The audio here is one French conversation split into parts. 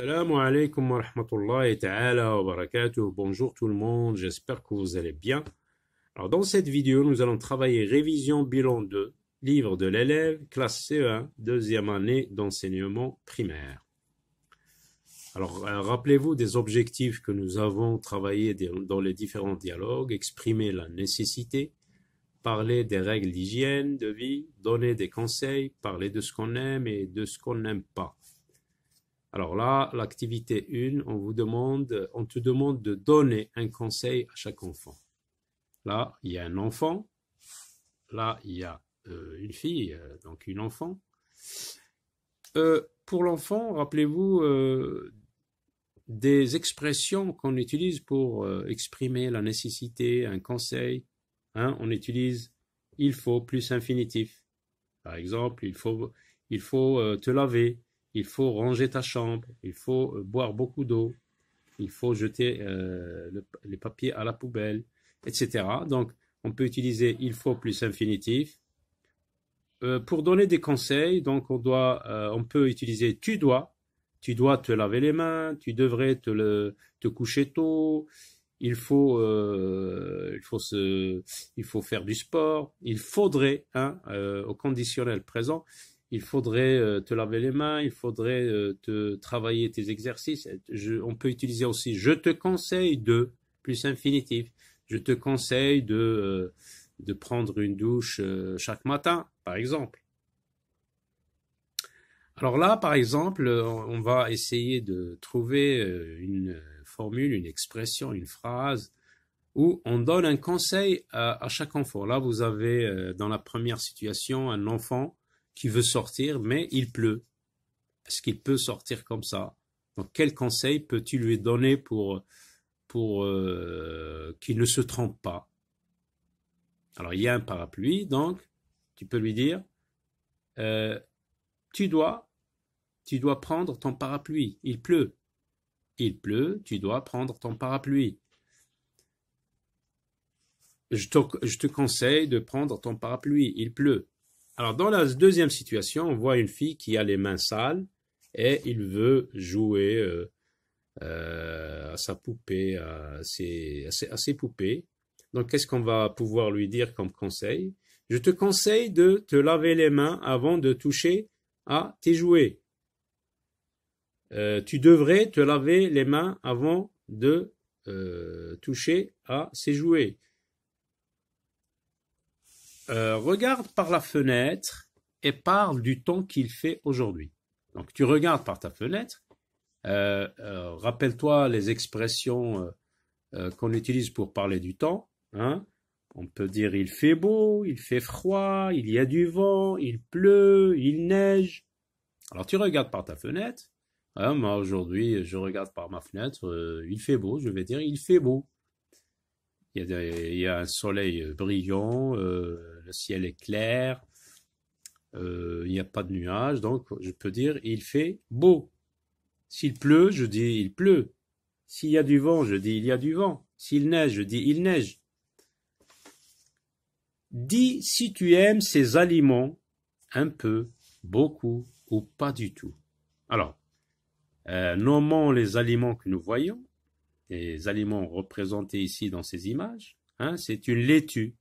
Bonjour tout le monde, j'espère que vous allez bien. Alors dans cette vidéo, nous allons travailler révision bilan de livre de l'élève, classe CE1, deuxième année d'enseignement primaire. Alors euh, rappelez-vous des objectifs que nous avons travaillés dans les différents dialogues, exprimer la nécessité, parler des règles d'hygiène, de vie, donner des conseils, parler de ce qu'on aime et de ce qu'on n'aime pas. Alors là, l'activité 1, on vous demande, on te demande de donner un conseil à chaque enfant. Là, il y a un enfant. Là, il y a euh, une fille, euh, donc une enfant. Euh, pour l'enfant, rappelez-vous des expressions qu'on utilise pour exprimer la nécessité, un conseil. Hein. on utilise il faut plus infinitif. Par exemple, il faut te laver il faut ranger ta chambre, il faut euh, boire beaucoup d'eau, il faut jeter euh, les papiers à la poubelle, etc. Donc, on peut utiliser il faut plus infinitif. Euh, pour donner des conseils, donc on doit, on peut utiliser tu dois, tu dois te laver les mains, tu devrais te, coucher tôt, il faut, il faut se, il faut faire du sport, il faudrait, hein, au conditionnel présent, il faudrait euh, te laver les mains, il faudrait euh, te travailler tes exercices. on peut utiliser aussi je te conseille de, plus infinitif, je te conseille de, euh, prendre une douche chaque matin, par exemple. Alors là, par exemple, on va essayer de trouver une formule, une expression, une phrase où on donne un conseil à chaque enfant. Là, vous avez dans la première situation un enfant qui veut sortir, mais il pleut. Est-ce qu'il peut sortir comme ça Donc, quel conseil peux-tu lui donner pour, pour euh, qu'il ne se trompe pas Alors, il y a un parapluie, donc tu peux lui dire euh, tu dois, tu dois prendre ton parapluie. Il pleut. Il pleut, tu dois prendre ton parapluie. Je je te, conseille de prendre ton parapluie, il pleut. Alors, dans la deuxième situation, on voit une fille qui a les mains sales et il veut jouer euh, euh, à sa poupée, à ses, poupées. Donc, qu'est-ce qu'on va pouvoir lui dire comme conseil Je te conseille de te laver les mains avant de toucher à tes jouets. Euh, tu devrais te laver les mains avant de toucher à ses jouets. Euh, regarde par la fenêtre et parle du temps qu'il fait aujourd'hui. Donc tu regardes par ta fenêtre. Euh, euh, rappelle-toi les expressions qu'on utilise pour parler du temps. Hein? On peut dire il fait beau, il fait froid, il y a du vent, il pleut, il neige. Alors tu regardes par ta fenêtre. Ah, moi aujourd'hui, je regarde par ma fenêtre, il fait beau, je vais dire il fait beau. Il y a, il y un soleil brillant, le ciel est clair, euh, il n'y a pas de nuages, donc je peux dire il fait beau. S'il pleut, je dis il pleut. S'il y a du vent, je dis il y a du vent. S'il neige, je dis il neige. Dis si tu aimes ces aliments, un peu, beaucoup ou pas du tout. Alors, euh, nommons les aliments que nous voyons, les aliments représentés ici dans ces images. Hein, c'est une laitue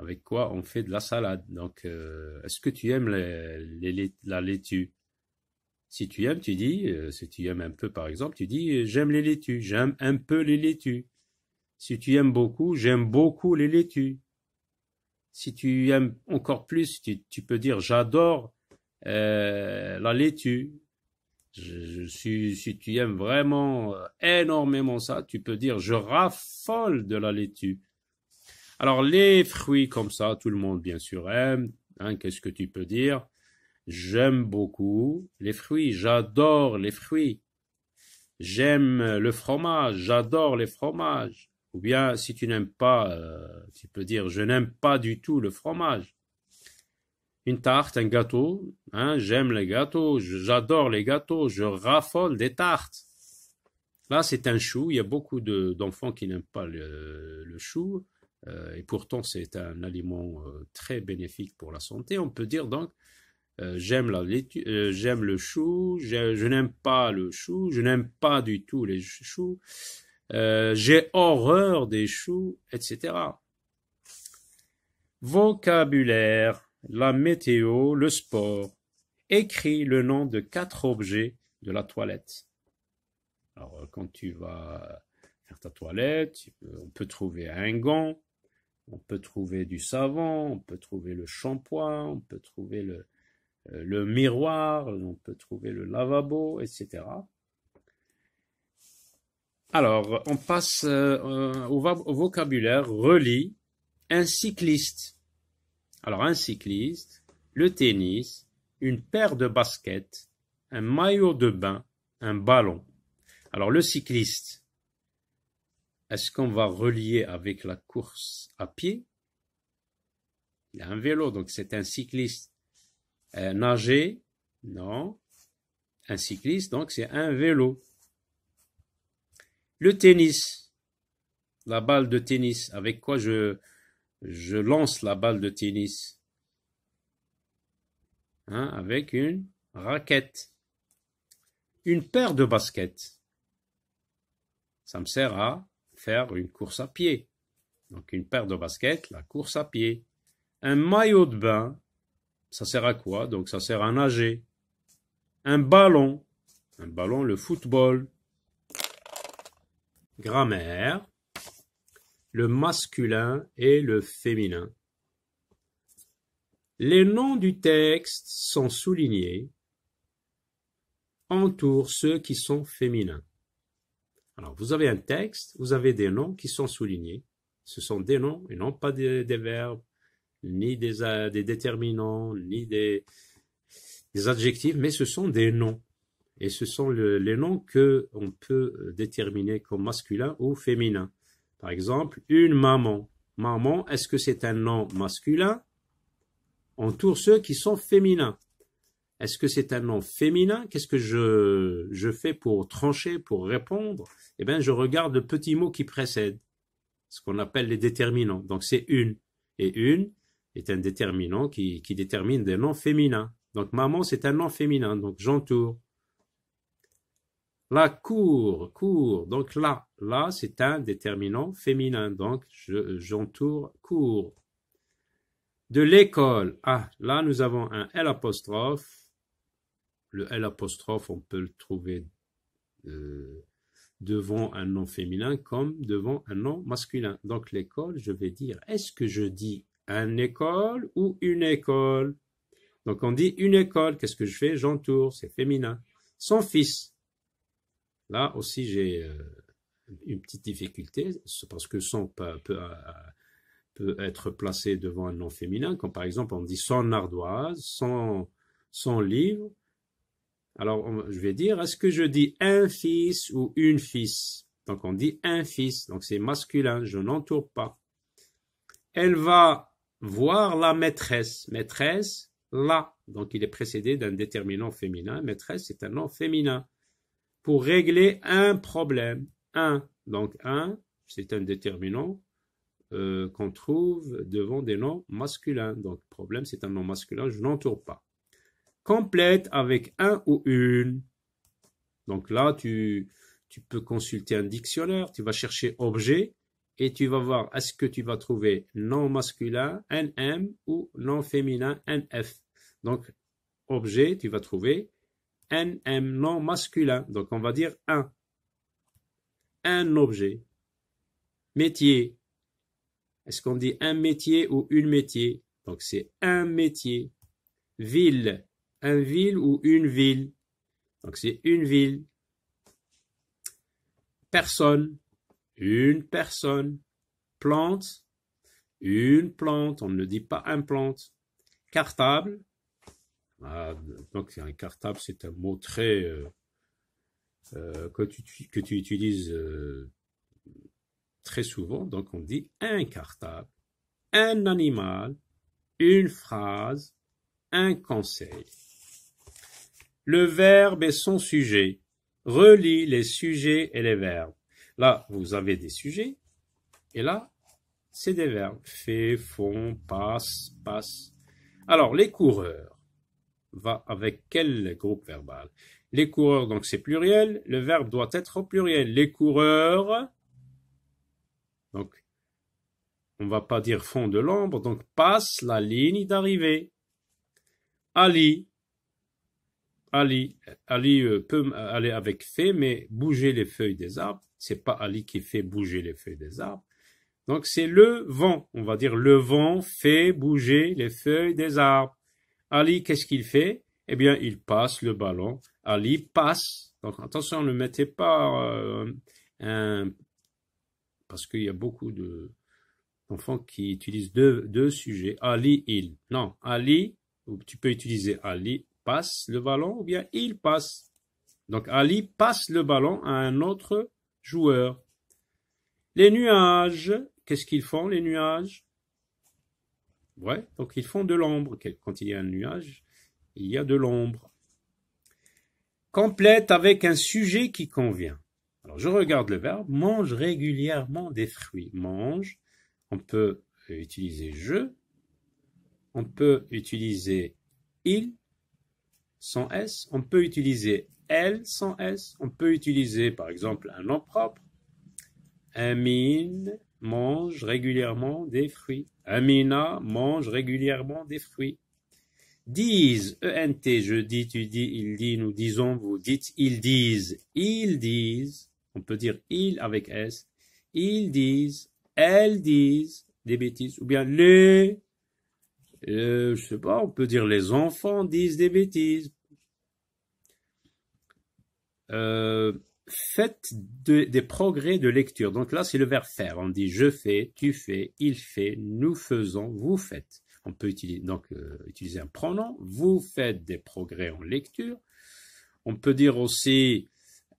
avec quoi on fait de la salade. Donc, euh, est-ce que tu aimes les, la laitue Si tu aimes, tu dis, euh, si tu aimes un peu par exemple, tu dis euh, j'aime les laitues, j'aime un peu les laitues. Si tu aimes beaucoup, j'aime beaucoup les laitues. Si tu aimes encore plus, tu, peux dire j'adore la laitue. si tu aimes vraiment énormément ça, tu peux dire je raffole de la laitue alors, les fruits comme ça, tout le monde, bien sûr, aime. Hein, qu'est-ce que tu peux dire J'aime beaucoup les fruits. J'adore les fruits. J'aime le fromage. J'adore les fromages. Ou bien, si tu n'aimes pas, euh, tu peux dire je n'aime pas du tout le fromage. Une tarte, un gâteau. Hein, j'aime les gâteaux. J'adore les gâteaux. Je raffole des tartes. Là, c'est un chou. Il y a beaucoup d'enfants qui n'aiment pas le chou. Euh, et pourtant, c'est un aliment euh, très bénéfique pour la santé. On peut dire donc, euh, j'aime le chou, je n'aime pas le chou, je n'aime pas du tout les choux, j'ai horreur des choux, etc. Vocabulaire, la météo, le sport. Écris le nom de quatre objets de la toilette. Alors, quand tu vas faire ta toilette, on peut trouver un gant, on peut trouver du savon, on peut trouver le shampoing, on peut trouver le, euh, miroir, on peut trouver le lavabo, etc. Alors, on passe euh, au, vocabulaire relie un cycliste. Alors, un cycliste, le tennis, une paire de baskets, un maillot de bain, un ballon. Alors, le cycliste, est-ce qu'on va relier avec la course à pied Il a un vélo, donc c'est un cycliste. Un euh, nager Non. Un cycliste, donc c'est un vélo. Le tennis, la balle de tennis, avec quoi je, lance la balle de tennis hein, Avec une raquette. Une paire de baskets. Ça me sert à faire une course à pied. Donc une paire de baskets, la course à pied. Un maillot de bain, ça sert à quoi Donc ça sert à nager. Un ballon, un ballon, le football. Grammaire, le masculin et le féminin. Les noms du texte sont soulignés, entourent ceux qui sont féminins. Alors, vous avez un texte, vous avez des noms qui sont soulignés. Ce sont des noms et non pas des, verbes, ni des, euh, des déterminants, ni des, adjectifs, mais ce sont des noms. Et ce sont les noms que on peut euh, déterminer comme masculin ou féminin. Par exemple, une maman. Maman, est-ce que c'est un nom masculin Entoure ceux qui sont féminins. Est-ce que c'est un nom féminin Qu'est-ce que je, fais pour trancher, pour répondre Eh bien, je regarde le petit mot qui précède, ce qu'on appelle les déterminants. Donc, c'est une. Et une est un déterminant qui, détermine des noms féminins. Donc, maman, c'est un nom féminin. Donc, j'entoure. La cour, cour. Donc, là, là, c'est un déterminant féminin. Donc, j'entoure cours. cour. De l'école. Ah, là, nous avons un L apostrophe le L apostrophe, on peut le trouver euh, devant un nom féminin comme devant un nom masculin. Donc l'école, je vais dire, est-ce que je dis un école ou une école Donc on dit une école, qu'est-ce que je fais J'entoure, c'est féminin. Son fils. Là aussi, j'ai euh, une petite difficulté, parce que son euh, peut, être placé devant un nom féminin, comme par exemple on dit son ardoise, son, son livre, alors, je vais dire, est-ce que je dis un fils ou une fils Donc, on dit un fils, donc c'est masculin, je n'entoure pas. Elle va voir la maîtresse. Maîtresse, là. Donc, il est précédé d'un déterminant féminin. Maîtresse, c'est un nom féminin. Pour régler un problème. Un. Donc, un, c'est un déterminant euh, qu'on trouve devant des noms masculins. Donc, problème, c'est un nom masculin, je n'entoure pas complète avec un ou une. Donc là, tu, tu peux consulter un dictionnaire, tu vas chercher objet et tu vas voir est-ce que tu vas trouver non masculin, NM ou non féminin, NF. Donc, objet, tu vas trouver NM, non masculin. Donc, on va dire un. Un objet. Métier. Est-ce qu'on dit un métier ou une métier Donc, c'est un métier. Ville un ville ou une ville. Donc c'est une ville. Personne, une personne. Plante, une plante. On ne dit pas un plante. Cartable. Ah, donc donc un cartable, c'est un mot très euh, euh, que, tu, que, tu, utilises euh, très souvent. Donc on dit un cartable, un animal, une phrase, un conseil le verbe et son sujet. Relie les sujets et les verbes. Là, vous avez des sujets, et là, c'est des verbes. Fait, font, passe, passe. Alors, les coureurs va avec quel groupe verbal Les coureurs, donc c'est pluriel, le verbe doit être au pluriel. Les coureurs, donc on va pas dire fond de l'ombre, donc passe la ligne d'arrivée. Ali, Ali, Ali euh, peut euh, aller avec fait, mais bouger les feuilles des arbres, c'est pas Ali qui fait bouger les feuilles des arbres. Donc c'est le vent, on va dire le vent fait bouger les feuilles des arbres. Ali, qu'est-ce qu'il fait Eh bien, il passe le ballon. Ali passe. Donc attention, ne mettez pas euh, un... Parce qu'il y a beaucoup d'enfants enfants qui utilisent deux, deux sujets. Ali, il. Non, Ali, tu peux utiliser Ali, passe le ballon ou bien il passe. Donc Ali passe le ballon à un autre joueur. Les nuages, qu'est-ce qu'ils font les nuages Ouais, donc ils font de l'ombre. Quand il y a un nuage, il y a de l'ombre. Complète avec un sujet qui convient. Alors je regarde le verbe. Mange régulièrement des fruits. Mange. On peut utiliser je. On peut utiliser il sans S, on peut utiliser elle sans S, on peut utiliser par exemple un nom propre. Amine mange régulièrement des fruits. Amina mange régulièrement des fruits. Disent, e ENT, je dis, tu dis, il dit, nous disons, vous dites, ils disent, ils disent, on peut dire il » avec S, ils disent, elles disent des bêtises, ou bien les je sais pas, on peut dire les enfants disent des bêtises. Euh, faites des progrès de lecture. Donc là, c'est le verbe faire. On dit je fais, tu fais, il fait, nous faisons, vous faites. On peut utiliser, donc, euh, utiliser un pronom. Vous faites des progrès en lecture. On peut dire aussi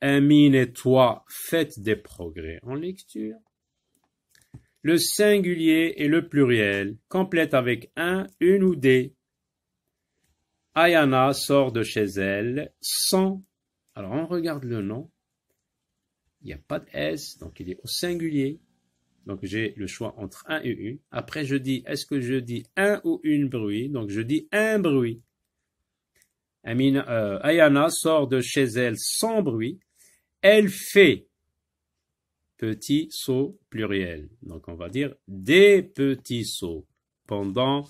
Amine et toi faites des progrès en lecture. Le singulier et le pluriel complètent avec un, une ou des. Ayana sort de chez elle sans. Alors on regarde le nom. Il n'y a pas de S, donc il est au singulier. Donc j'ai le choix entre un et une. Après je dis, est-ce que je dis un ou une bruit Donc je dis un bruit. Euh, Ayana sort de chez elle sans bruit. Elle fait petits sauts pluriel. Donc on va dire des petits sauts pendant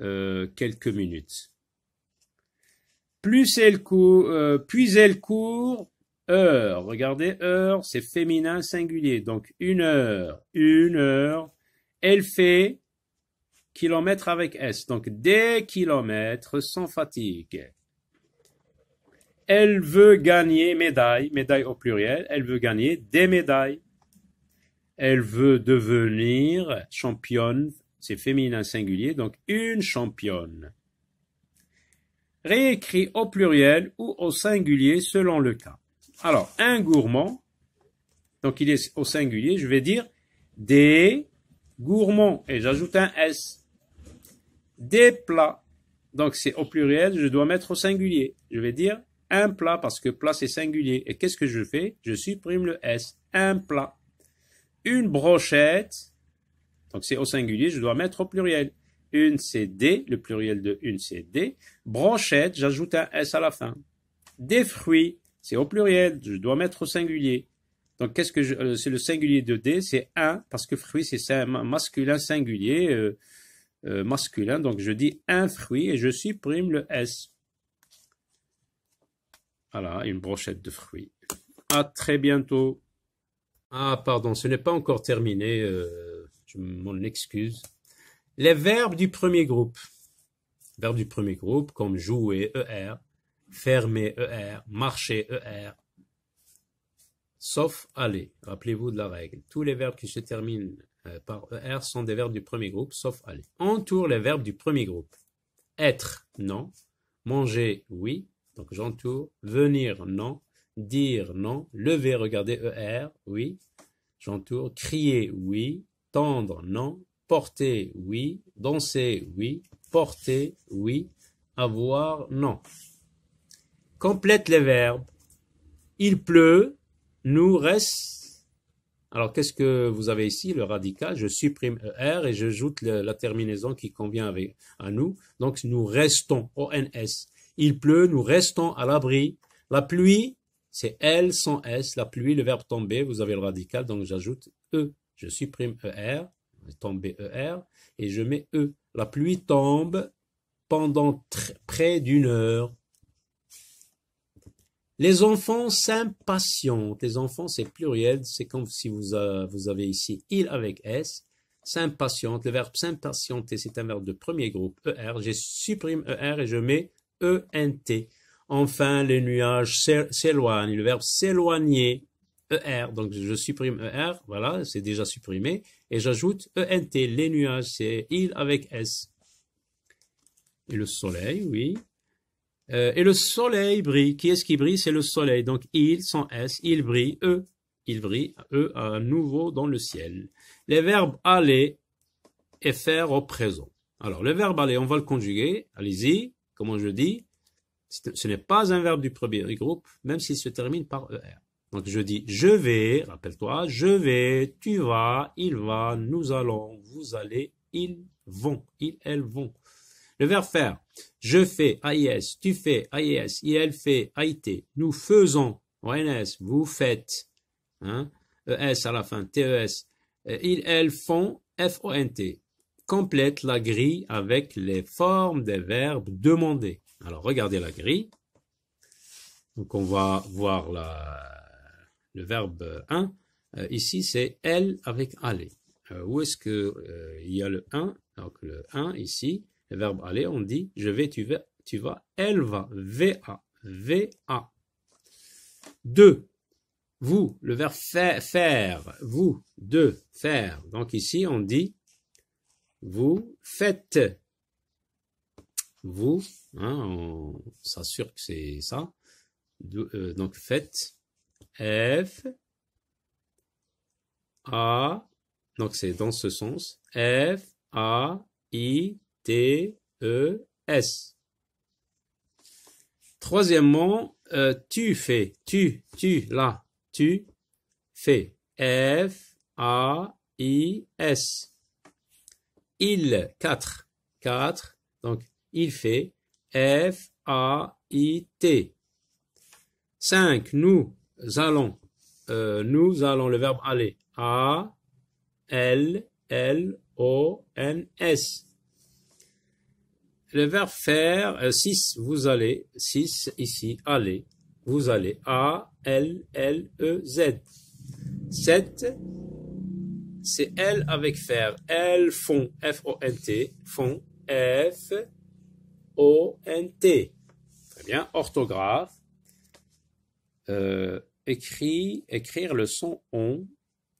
euh, quelques minutes. Plus elle court, puis elle euh, court, heure. Regardez, heure, c'est féminin singulier. Donc une heure, une heure. Elle fait kilomètre avec S. Donc des kilomètres sans fatigue. Elle veut gagner médaille, médaille au pluriel. Elle veut gagner des médailles elle veut devenir championne, c'est féminin singulier, donc une championne. Réécrit au pluriel ou au singulier selon le cas. Alors, un gourmand, donc il est au singulier, je vais dire des gourmands, et j'ajoute un S. Des plats, donc c'est au pluriel, je dois mettre au singulier. Je vais dire un plat parce que plat c'est singulier. Et qu'est-ce que je fais Je supprime le S. Un plat une brochette. Donc c'est au singulier, je dois mettre au pluriel. Une c'est D, le pluriel de une c'est D. Brochette, j'ajoute un S à la fin. Des fruits, c'est au pluriel, je dois mettre au singulier. Donc qu'est-ce que euh, c'est le singulier de D, c'est un, parce que fruit c'est masculin singulier, euh, euh, masculin. Donc je dis un fruit et je supprime le S. Voilà, une brochette de fruits. À très bientôt. Ah, pardon, ce n'est pas encore terminé. Euh, je m'en excuse. Les verbes du premier groupe. Verbes du premier groupe, comme jouer, ER, fermer, ER, marcher, ER, sauf aller. Rappelez-vous de la règle. Tous les verbes qui se terminent euh, par ER sont des verbes du premier groupe, sauf aller. Entoure les verbes du premier groupe. Être, non. Manger, oui. Donc j'entoure. Venir, non dire non, lever, regarder, ER, oui, j'entoure, crier, oui, tendre, non, porter, oui, danser, oui, porter, oui, avoir, non. Complète les verbes. Il pleut, nous reste. Alors, qu'est-ce que vous avez ici Le radical. Je supprime ER et j'ajoute la terminaison qui convient avec, à nous. Donc, nous restons, ONS. Il pleut, nous restons à l'abri. La pluie, c'est L sans S, la pluie, le verbe tomber, vous avez le radical, donc j'ajoute E. Je supprime ER, tomber e ER, et je mets E. La pluie tombe pendant près d'une heure. Les enfants s'impatientent. Les enfants, c'est pluriel, c'est comme si euh, vous, avez ici il avec S. S'impatientent, le verbe s'impatienter, c'est un verbe de premier groupe, ER. Je supprime ER et je mets ENT. Enfin, les nuages s'éloignent. Le verbe s'éloigner, ER. Donc, je supprime ER. Voilà, c'est déjà supprimé. Et j'ajoute ENT. Les nuages, c'est il avec S. Et le soleil, oui. Euh, et le soleil brille. Qui est-ce qui brille C'est le soleil. Donc, il sans S, il brille, E. Il brille, E, à nouveau dans le ciel. Les verbes aller et faire au présent. Alors, le verbe aller, on va le conjuguer. Allez-y. Comment je dis ce n'est pas un verbe du premier groupe, même s'il se termine par ER. Donc je dis je vais, rappelle-toi, je vais, tu vas, il va, nous allons, vous allez, ils vont, ils, elles vont. Le verbe faire, je fais, AIS, tu fais, AIS, il fait, AIT, nous faisons, ONS, vous faites, hein, ES à la fin, TES, euh, ils, elles font, FONT. Complète la grille avec les formes des verbes demandés. Alors regardez la grille. Donc on va voir le verbe 1. Euh, euh, ici, c'est elle avec aller. Euh, où est-ce que il y a le 1 Donc le 1 ici, le verbe aller, on dit je vais, tu vas, tu vas, elle va, va, va. 2. Vous, le verbe faire, faire, vous, deux, faire. Donc ici, on dit vous faites, vous, hein, on s'assure que c'est ça. Euh, donc faites F A, donc c'est dans ce sens, F A I T E S. Troisièmement, euh, tu fais, tu, tu, là, tu fais. F A I S. Il, quatre, quatre, donc il fait F, A, I, T. 5. Nous allons. Euh, nous allons, le verbe aller. A, L, L, O, N, S. Le verbe faire, 6, euh, vous allez, 6 ici, allez, vous allez, A, L, L, E, Z. 7, c'est L avec faire, L, font, F, O, N, T, font, F, O-N-T. Très bien, orthographe. Euh, écrit, écrire le son on,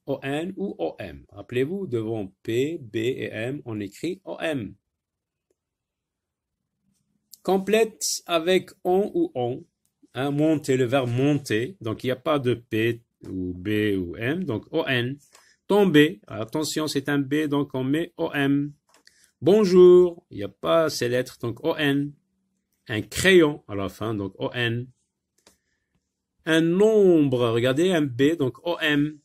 O-N ou O-M. Rappelez-vous, devant P, B et M, on écrit O-M. Complète avec on ou on. Hein, monter, le verbe monter. Donc, il n'y a pas de P ou B ou M, donc O-N. Tomber, attention, c'est un B, donc on met O-M. Bonjour, il n'y a pas ces lettres, donc ON. Un crayon à la fin, donc ON. Un nombre, regardez, un B, donc OM.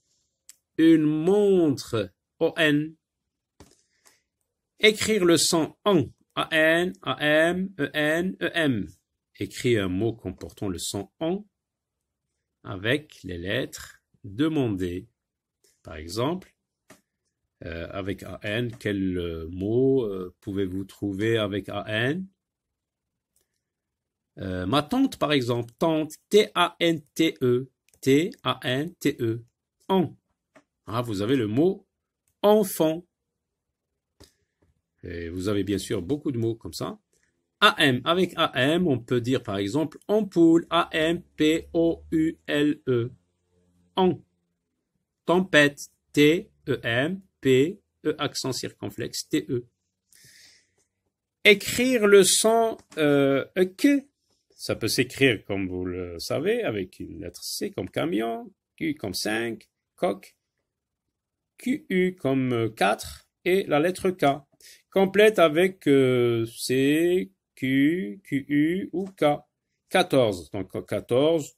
Une montre, ON. Écrire le son en, AN, AM, EN, EM. Écrire un mot comportant le son en avec les lettres demandées. Par exemple, euh, avec AN, quel euh, mot euh, pouvez-vous trouver avec AN Ma tante, par exemple, tante, T-A-N-T-E, T-A-N-T-E, en. Ah, vous avez le mot enfant. Et vous avez bien sûr beaucoup de mots comme ça. a m avec a m on peut dire par exemple ampoule, A-M-P-O-U-L-E. En. Tempête, T-E-M, P, E accent circonflexe, E. Écrire le son euh, EQ, ça peut s'écrire comme vous le savez, avec une lettre C comme camion, Q comme 5, coq, QU comme 4 et la lettre K. Complète avec euh, C, Q, QU ou K. 14. Donc 14,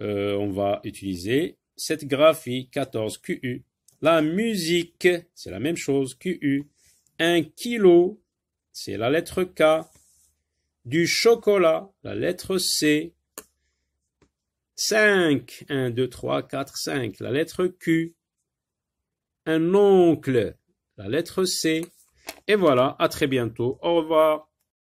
euh, on va utiliser cette graphie 14QU. La musique, c'est la même chose, QU. Un kilo, c'est la lettre K. Du chocolat, la lettre C. Cinq, 1, 2, 3, 4, 5, la lettre Q. Un oncle, la lettre C. Et voilà, à très bientôt. Au revoir.